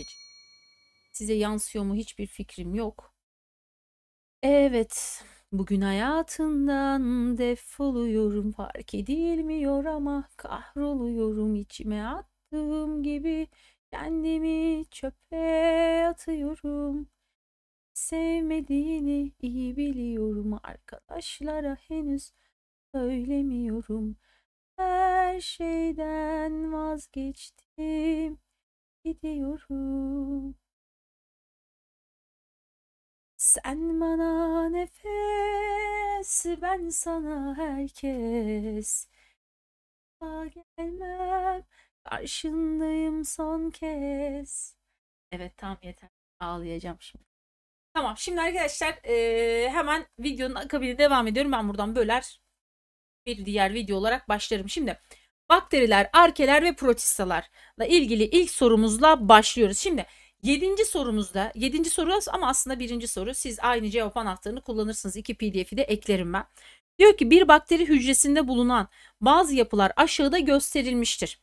incecik. Size yansıyor mu hiçbir fikrim yok. Evet, bugün hayatından defoluyorum fark edilmiyor ama kahroluyorum içime attığım gibi kendimi çöpe atıyorum. Sevmediğini iyi biliyorum arkadaşlara henüz söylemiyorum. Her şeyden vazgeçtim gidiyorum. Sen bana nefes, ben sana herkes. Daha gelmem, karşındayım son kez. Evet tam yeter, ağlayacağım şimdi. Tamam şimdi arkadaşlar e, hemen videonun akabinde devam ediyorum. Ben buradan böler bir diğer video olarak başlarım. Şimdi bakteriler, arkeler ve protistalarla ilgili ilk sorumuzla başlıyoruz. Şimdi Yedinci sorumuzda, yedinci soru ama aslında birinci soru. Siz aynı cevap anahtarını kullanırsınız. İki pdf'i de eklerim ben. Diyor ki bir bakteri hücresinde bulunan bazı yapılar aşağıda gösterilmiştir.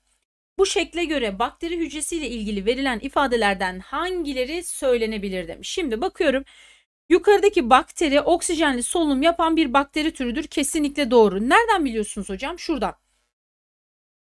Bu şekle göre bakteri hücresiyle ilgili verilen ifadelerden hangileri söylenebilir demiş. Şimdi bakıyorum. Yukarıdaki bakteri oksijenli solunum yapan bir bakteri türüdür. Kesinlikle doğru. Nereden biliyorsunuz hocam? Şuradan.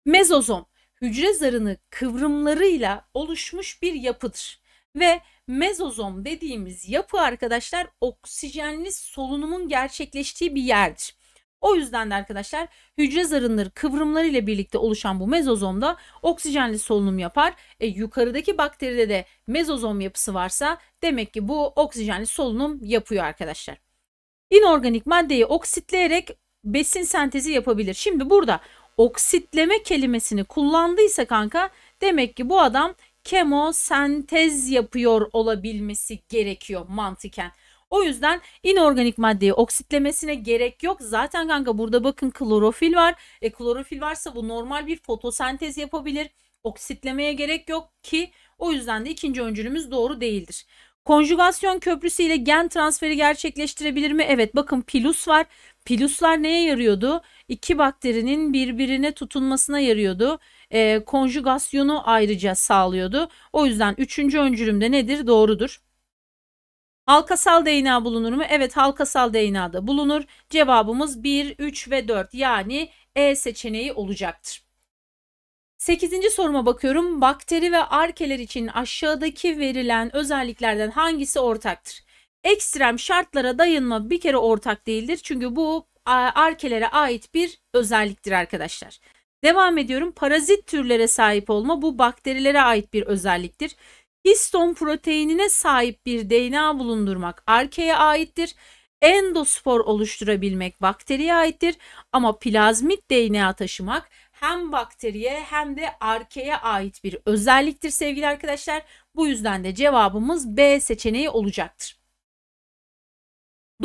Mezozom hücre zarını kıvrımlarıyla oluşmuş bir yapıdır ve mezozom dediğimiz yapı arkadaşlar oksijenli solunumun gerçekleştiği bir yerdir. O yüzden de arkadaşlar hücre zarınları kıvrımları ile birlikte oluşan bu mezozomda oksijenli solunum yapar. E, yukarıdaki bakteride de mezozom yapısı varsa demek ki bu oksijenli solunum yapıyor arkadaşlar. İnorganik maddeyi oksitleyerek besin sentezi yapabilir. Şimdi burada oksitleme kelimesini kullandıysa kanka demek ki bu adam kemosentez yapıyor olabilmesi gerekiyor mantıken. O yüzden inorganik maddeyi oksitlemesine gerek yok. Zaten kanka burada bakın klorofil var. E klorofil varsa bu normal bir fotosentez yapabilir. Oksitlemeye gerek yok ki o yüzden de ikinci öncülümüz doğru değildir. Konjugasyon köprüsü ile gen transferi gerçekleştirebilir mi? Evet bakın pilus var. Piluslar neye yarıyordu? İki bakterinin birbirine tutunmasına yarıyordu. E, konjugasyonu ayrıca sağlıyordu. O yüzden üçüncü öncülümde nedir? Doğrudur. Halkasal DNA bulunur mu? Evet halkasal DNA'da bulunur. Cevabımız 1, 3 ve 4 yani E seçeneği olacaktır. Sekizinci soruma bakıyorum. Bakteri ve arkeler için aşağıdaki verilen özelliklerden hangisi ortaktır? ekstrem şartlara dayanma bir kere ortak değildir. Çünkü bu arkelere ait bir özelliktir arkadaşlar. Devam ediyorum. Parazit türlere sahip olma bu bakterilere ait bir özelliktir. Histon proteinine sahip bir DNA bulundurmak arkeye aittir. Endospor oluşturabilmek bakteriye aittir ama plazmit DNA taşımak hem bakteriye hem de arkeye ait bir özelliktir sevgili arkadaşlar. Bu yüzden de cevabımız B seçeneği olacaktır.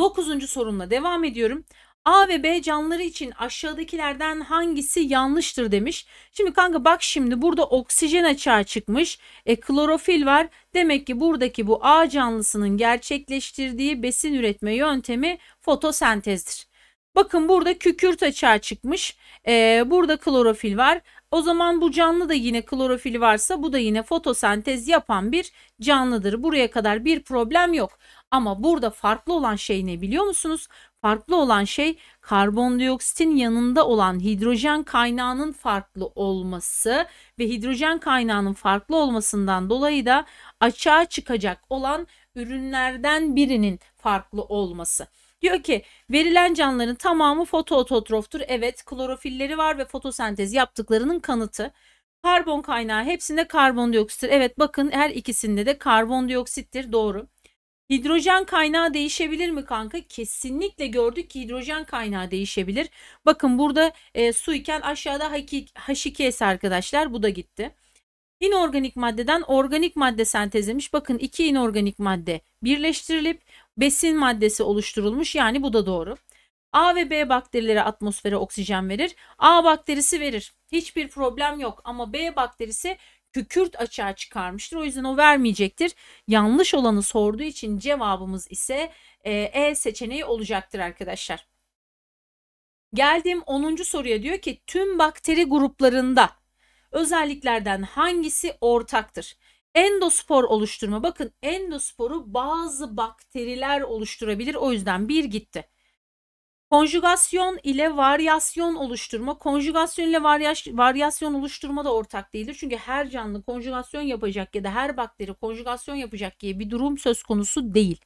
Dokuzuncu sorumla devam ediyorum. A ve B canlıları için aşağıdakilerden hangisi yanlıştır demiş. Şimdi kanka bak şimdi burada oksijen açığa çıkmış. E, klorofil var. Demek ki buradaki bu A canlısının gerçekleştirdiği besin üretme yöntemi fotosentezdir. Bakın burada kükürt açığa çıkmış. E, burada klorofil var. O zaman bu canlı da yine klorofili varsa bu da yine fotosentez yapan bir canlıdır. Buraya kadar bir problem yok. Ama burada farklı olan şey ne biliyor musunuz? Farklı olan şey karbondioksitin yanında olan hidrojen kaynağının farklı olması ve hidrojen kaynağının farklı olmasından dolayı da açığa çıkacak olan ürünlerden birinin farklı olması. Diyor ki verilen canlıların tamamı fotoototroftur. Evet klorofilleri var ve fotosentez yaptıklarının kanıtı. Karbon kaynağı hepsinde karbondioksittir. Evet bakın her ikisinde de karbondioksittir doğru. Hidrojen kaynağı değişebilir mi kanka? Kesinlikle gördük ki hidrojen kaynağı değişebilir. Bakın burada e, su iken aşağıda H2S arkadaşlar bu da gitti. İnorganik maddeden organik madde sentezlemiş. Bakın iki inorganik madde birleştirilip besin maddesi oluşturulmuş. Yani bu da doğru. A ve B bakterileri atmosfere oksijen verir. A bakterisi verir. Hiçbir problem yok ama B bakterisi kükürt açığa çıkarmıştır. O yüzden o vermeyecektir. Yanlış olanı sorduğu için cevabımız ise E, e seçeneği olacaktır arkadaşlar. Geldiğim 10. soruya diyor ki tüm bakteri gruplarında özelliklerden hangisi ortaktır? Endospor oluşturma. Bakın endosporu bazı bakteriler oluşturabilir. O yüzden bir gitti. Konjugasyon ile varyasyon oluşturma. Konjugasyon ile varyasyon, oluşturma da ortak değildir. Çünkü her canlı konjugasyon yapacak ya da her bakteri konjugasyon yapacak diye bir durum söz konusu değil.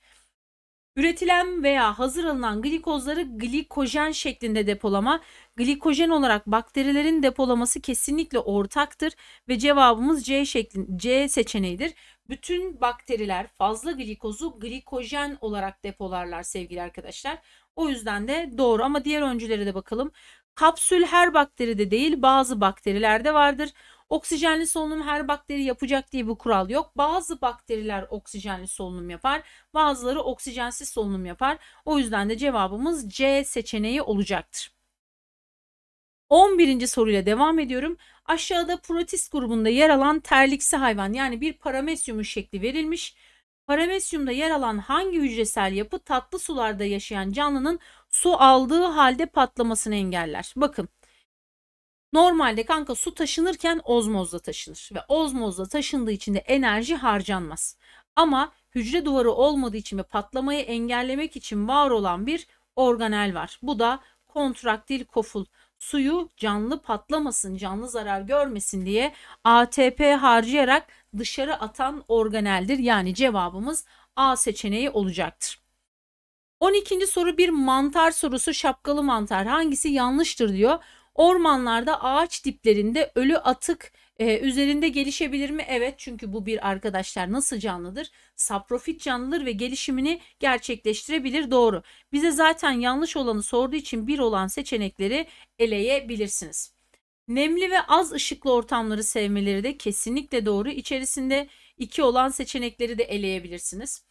Üretilen veya hazır alınan glikozları glikojen şeklinde depolama, glikojen olarak bakterilerin depolaması kesinlikle ortaktır ve cevabımız C şeklin C seçeneğidir. Bütün bakteriler fazla glikozu glikojen olarak depolarlar sevgili arkadaşlar. O yüzden de doğru ama diğer öncülere de bakalım. Kapsül her bakteride değil bazı bakterilerde vardır. Oksijenli solunum her bakteri yapacak diye bir kural yok. Bazı bakteriler oksijenli solunum yapar, bazıları oksijensiz solunum yapar. O yüzden de cevabımız C seçeneği olacaktır. 11. soruyla devam ediyorum. Aşağıda protist grubunda yer alan terliksi hayvan yani bir paramesyumun şekli verilmiş. Paramesyumda yer alan hangi hücresel yapı tatlı sularda yaşayan canlının su aldığı halde patlamasını engeller? Bakın normalde kanka su taşınırken ozmozla taşınır ve ozmozla taşındığı için de enerji harcanmaz. Ama hücre duvarı olmadığı için ve patlamayı engellemek için var olan bir organel var. Bu da kontraktil koful suyu canlı patlamasın, canlı zarar görmesin diye ATP harcayarak dışarı atan organeldir. Yani cevabımız A seçeneği olacaktır. 12. soru bir mantar sorusu şapkalı mantar hangisi yanlıştır diyor. Ormanlarda ağaç diplerinde ölü atık ee, üzerinde gelişebilir mi? Evet çünkü bu bir arkadaşlar nasıl canlıdır? Saprofit canlıdır ve gelişimini gerçekleştirebilir doğru. Bize zaten yanlış olanı sorduğu için bir olan seçenekleri eleyebilirsiniz. Nemli ve az ışıklı ortamları sevmeleri de kesinlikle doğru. İçerisinde iki olan seçenekleri de eleyebilirsiniz.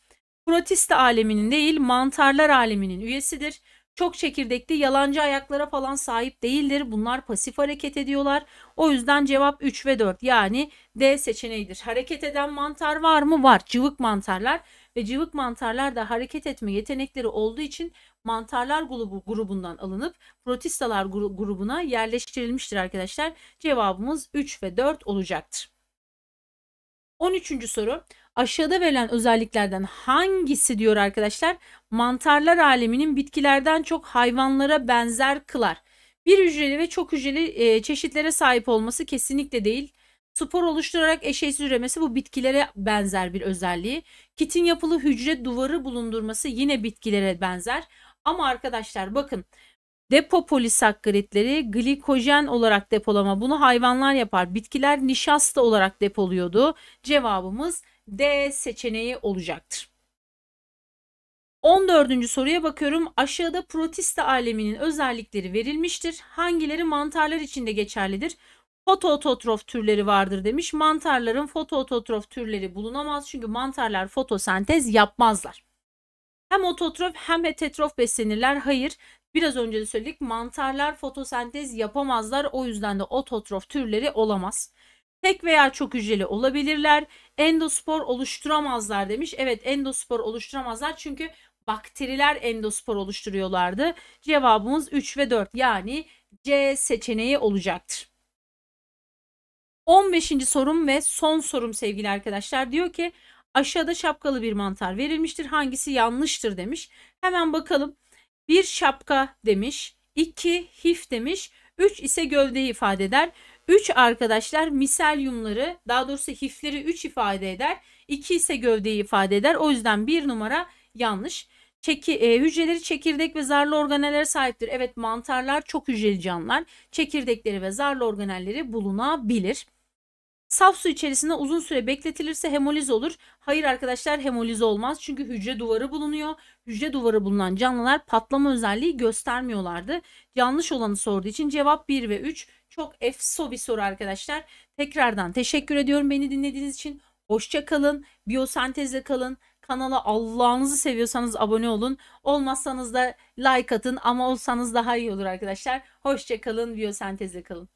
Protista aleminin değil mantarlar aleminin üyesidir çok çekirdekli yalancı ayaklara falan sahip değildir. Bunlar pasif hareket ediyorlar. O yüzden cevap 3 ve 4 yani D seçeneğidir. Hareket eden mantar var mı? Var. Cıvık mantarlar ve cıvık mantarlar da hareket etme yetenekleri olduğu için mantarlar grubu grubundan alınıp protistalar grubuna yerleştirilmiştir arkadaşlar. Cevabımız 3 ve 4 olacaktır. 13. soru. Aşağıda verilen özelliklerden hangisi diyor arkadaşlar? Mantarlar aleminin bitkilerden çok hayvanlara benzer kılar. Bir hücreli ve çok hücreli e, çeşitlere sahip olması kesinlikle değil. Spor oluşturarak eşeğsiz üremesi bu bitkilere benzer bir özelliği. Kitin yapılı hücre duvarı bulundurması yine bitkilere benzer. Ama arkadaşlar bakın Depo polisakkaritleri glikojen olarak depolama bunu hayvanlar yapar. Bitkiler nişasta olarak depoluyordu. Cevabımız D seçeneği olacaktır. 14. soruya bakıyorum. Aşağıda protista aleminin özellikleri verilmiştir. Hangileri mantarlar içinde geçerlidir? Fotoototrof türleri vardır demiş. Mantarların fotoototrof türleri bulunamaz çünkü mantarlar fotosentez yapmazlar. Hem ototrof hem heterotrof beslenirler. Hayır, Biraz önce de söyledik mantarlar fotosentez yapamazlar o yüzden de ototrof türleri olamaz. Tek veya çok hücreli olabilirler. Endospor oluşturamazlar demiş. Evet endospor oluşturamazlar çünkü bakteriler endospor oluşturuyorlardı. Cevabımız 3 ve 4 yani C seçeneği olacaktır. 15. sorum ve son sorum sevgili arkadaşlar diyor ki aşağıda şapkalı bir mantar verilmiştir hangisi yanlıştır demiş. Hemen bakalım bir şapka demiş. iki hif demiş. üç ise gövdeyi ifade eder. Üç arkadaşlar miselyumları daha doğrusu hifleri üç ifade eder. 2 ise gövdeyi ifade eder. O yüzden bir numara yanlış. Çeki, e, hücreleri çekirdek ve zarlı organellere sahiptir. Evet mantarlar çok hücreli canlılar. Çekirdekleri ve zarlı organelleri bulunabilir. Saf su içerisinde uzun süre bekletilirse hemoliz olur. Hayır arkadaşlar hemoliz olmaz. Çünkü hücre duvarı bulunuyor. Hücre duvarı bulunan canlılar patlama özelliği göstermiyorlardı. Yanlış olanı sorduğu için cevap 1 ve 3 çok efso bir soru arkadaşlar. Tekrardan teşekkür ediyorum beni dinlediğiniz için. Hoşça kalın. Biyosentezle kalın. Kanala Allah'ınızı seviyorsanız abone olun. Olmazsanız da like atın ama olsanız daha iyi olur arkadaşlar. Hoşça kalın. Biyosentezle kalın.